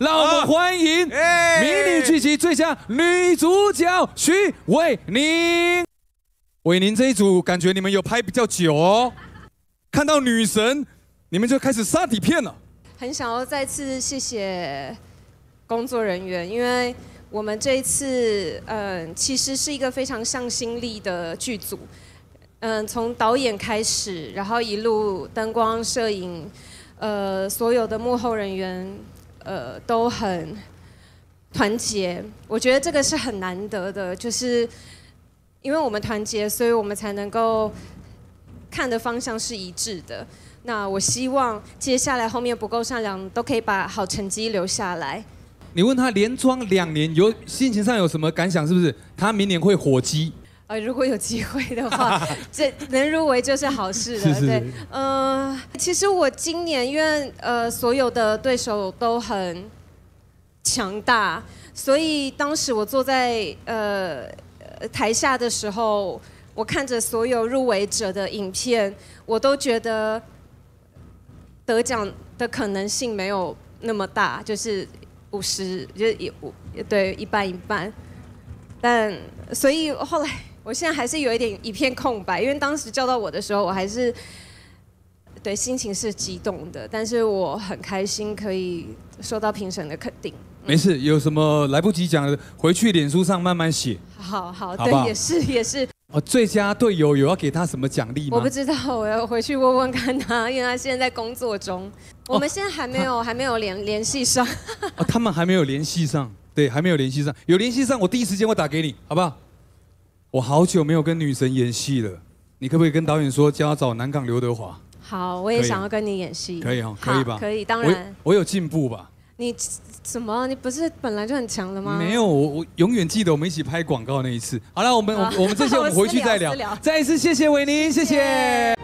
让我们欢迎迷你剧集最佳女主角徐伟宁。伟宁这一组感觉你们有拍比较久哦，看到女神，你们就开始杀底片了。很想要再次谢谢工作人员，因为我们这一次，嗯，其实是一个非常上心力的剧组，嗯，从导演开始，然后一路灯光、摄影，呃，所有的幕后人员。呃，都很团结，我觉得这个是很难得的，就是因为我们团结，所以我们才能够看的方向是一致的。那我希望接下来后面不够善良都可以把好成绩留下来。你问他连装两年，有心情上有什么感想？是不是他明年会火鸡？啊，如果有机会的话，这能入围就是好事了，对。嗯，其实我今年因为呃所有的对手都很强大，所以当时我坐在呃台下的时候，我看着所有入围者的影片，我都觉得得奖的可能性没有那么大，就是五十，就是一五，对，一半一半。但所以后来。我现在还是有一点一片空白，因为当时叫到我的时候，我还是对心情是激动的，但是我很开心可以收到评审的肯定。没事，有什么来不及讲的，回去脸书上慢慢写。好好，对，也是也是。哦，最佳队友有要给他什么奖励吗？我不知道，我要回去问问看他，因为他现在在工作中，我们现在还没有 还没有联联系上。哦，他们还没有联系上，对，还没有联系上。有联系上，我第一时间会打给你，好不好？我好久没有跟女神演戏了，你可不可以跟导演说，加找南港刘德华？好，我也想要跟你演戏。可以哦，可以吧？可以，当然。我有进步吧？你什么？你不是本来就很强了吗？没有，我我永远记得我们一起拍广告那一次。好了，我们我们这些我们回去再聊。再一次谢谢维尼，谢谢。